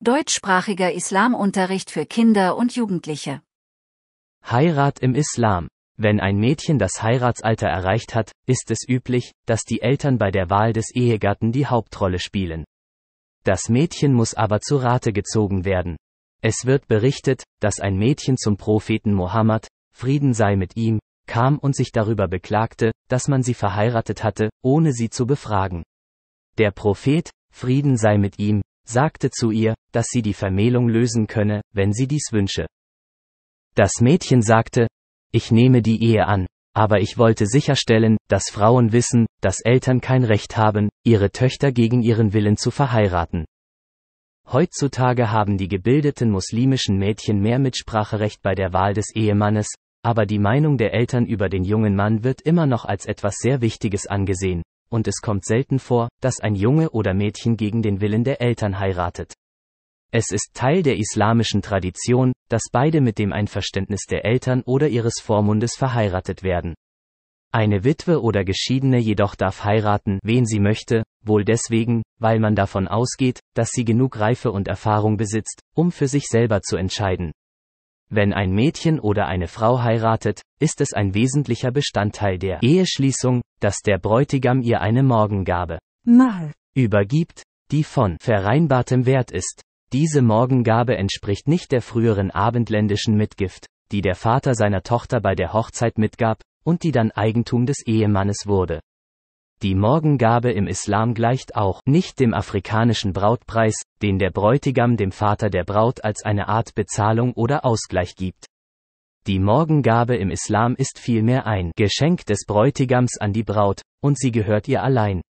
Deutschsprachiger Islamunterricht für Kinder und Jugendliche. Heirat im Islam. Wenn ein Mädchen das Heiratsalter erreicht hat, ist es üblich, dass die Eltern bei der Wahl des Ehegatten die Hauptrolle spielen. Das Mädchen muss aber zu Rate gezogen werden. Es wird berichtet, dass ein Mädchen zum Propheten Mohammed, Frieden sei mit ihm, kam und sich darüber beklagte, dass man sie verheiratet hatte, ohne sie zu befragen. Der Prophet, Frieden sei mit ihm, sagte zu ihr, dass sie die Vermählung lösen könne, wenn sie dies wünsche. Das Mädchen sagte, ich nehme die Ehe an, aber ich wollte sicherstellen, dass Frauen wissen, dass Eltern kein Recht haben, ihre Töchter gegen ihren Willen zu verheiraten. Heutzutage haben die gebildeten muslimischen Mädchen mehr Mitspracherecht bei der Wahl des Ehemannes, aber die Meinung der Eltern über den jungen Mann wird immer noch als etwas sehr Wichtiges angesehen, und es kommt selten vor, dass ein Junge oder Mädchen gegen den Willen der Eltern heiratet. Es ist Teil der islamischen Tradition, dass beide mit dem Einverständnis der Eltern oder ihres Vormundes verheiratet werden. Eine Witwe oder Geschiedene jedoch darf heiraten, wen sie möchte, wohl deswegen, weil man davon ausgeht, dass sie genug Reife und Erfahrung besitzt, um für sich selber zu entscheiden, wenn ein Mädchen oder eine Frau heiratet, ist es ein wesentlicher Bestandteil der Eheschließung, dass der Bräutigam ihr eine Morgengabe mal übergibt, die von vereinbartem Wert ist. Diese Morgengabe entspricht nicht der früheren abendländischen Mitgift, die der Vater seiner Tochter bei der Hochzeit mitgab und die dann Eigentum des Ehemannes wurde. Die Morgengabe im Islam gleicht auch nicht dem afrikanischen Brautpreis, den der Bräutigam dem Vater der Braut als eine Art Bezahlung oder Ausgleich gibt. Die Morgengabe im Islam ist vielmehr ein Geschenk des Bräutigams an die Braut, und sie gehört ihr allein.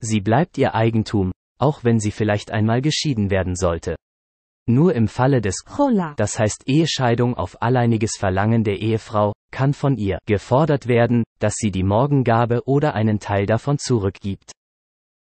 Sie bleibt ihr Eigentum, auch wenn sie vielleicht einmal geschieden werden sollte. Nur im Falle des Chola, das heißt Ehescheidung auf alleiniges Verlangen der Ehefrau, kann von ihr gefordert werden, dass sie die Morgengabe oder einen Teil davon zurückgibt.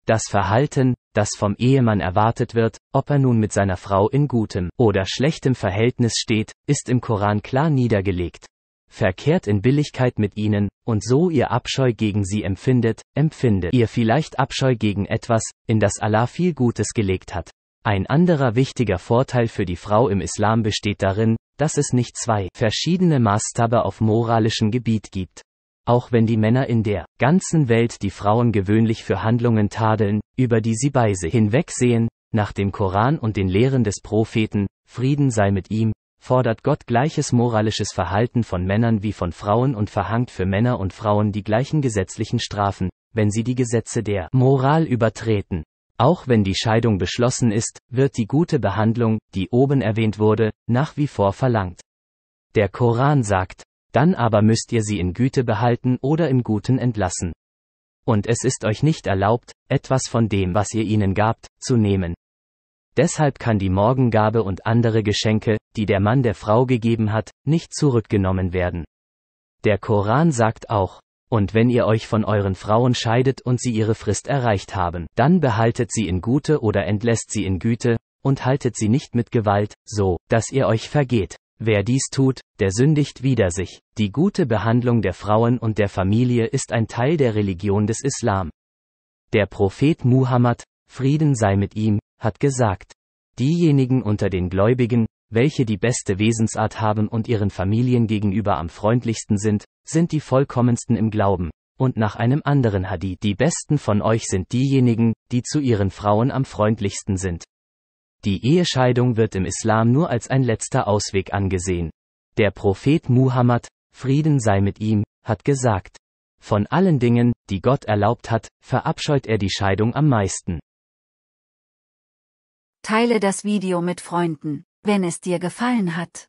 Das Verhalten, das vom Ehemann erwartet wird, ob er nun mit seiner Frau in gutem oder schlechtem Verhältnis steht, ist im Koran klar niedergelegt. Verkehrt in Billigkeit mit ihnen, und so ihr Abscheu gegen sie empfindet, empfindet ihr vielleicht Abscheu gegen etwas, in das Allah viel Gutes gelegt hat. Ein anderer wichtiger Vorteil für die Frau im Islam besteht darin, dass es nicht zwei verschiedene Maßstabe auf moralischem Gebiet gibt. Auch wenn die Männer in der ganzen Welt die Frauen gewöhnlich für Handlungen tadeln, über die sie bei sich hinwegsehen, nach dem Koran und den Lehren des Propheten, Frieden sei mit ihm, fordert Gott gleiches moralisches Verhalten von Männern wie von Frauen und verhangt für Männer und Frauen die gleichen gesetzlichen Strafen, wenn sie die Gesetze der Moral übertreten. Auch wenn die Scheidung beschlossen ist, wird die gute Behandlung, die oben erwähnt wurde, nach wie vor verlangt. Der Koran sagt, dann aber müsst ihr sie in Güte behalten oder im Guten entlassen. Und es ist euch nicht erlaubt, etwas von dem, was ihr ihnen gabt, zu nehmen. Deshalb kann die Morgengabe und andere Geschenke, die der Mann der Frau gegeben hat, nicht zurückgenommen werden. Der Koran sagt auch, und wenn ihr euch von euren Frauen scheidet und sie ihre Frist erreicht haben, dann behaltet sie in Gute oder entlässt sie in Güte, und haltet sie nicht mit Gewalt, so, dass ihr euch vergeht. Wer dies tut, der sündigt wider sich. Die gute Behandlung der Frauen und der Familie ist ein Teil der Religion des Islam. Der Prophet Muhammad, Frieden sei mit ihm, hat gesagt, Diejenigen unter den Gläubigen, welche die beste Wesensart haben und ihren Familien gegenüber am freundlichsten sind, sind die vollkommensten im Glauben, und nach einem anderen Hadith, die besten von euch sind diejenigen, die zu ihren Frauen am freundlichsten sind. Die Ehescheidung wird im Islam nur als ein letzter Ausweg angesehen. Der Prophet Muhammad, Frieden sei mit ihm, hat gesagt. Von allen Dingen, die Gott erlaubt hat, verabscheut er die Scheidung am meisten. Teile das Video mit Freunden, wenn es dir gefallen hat.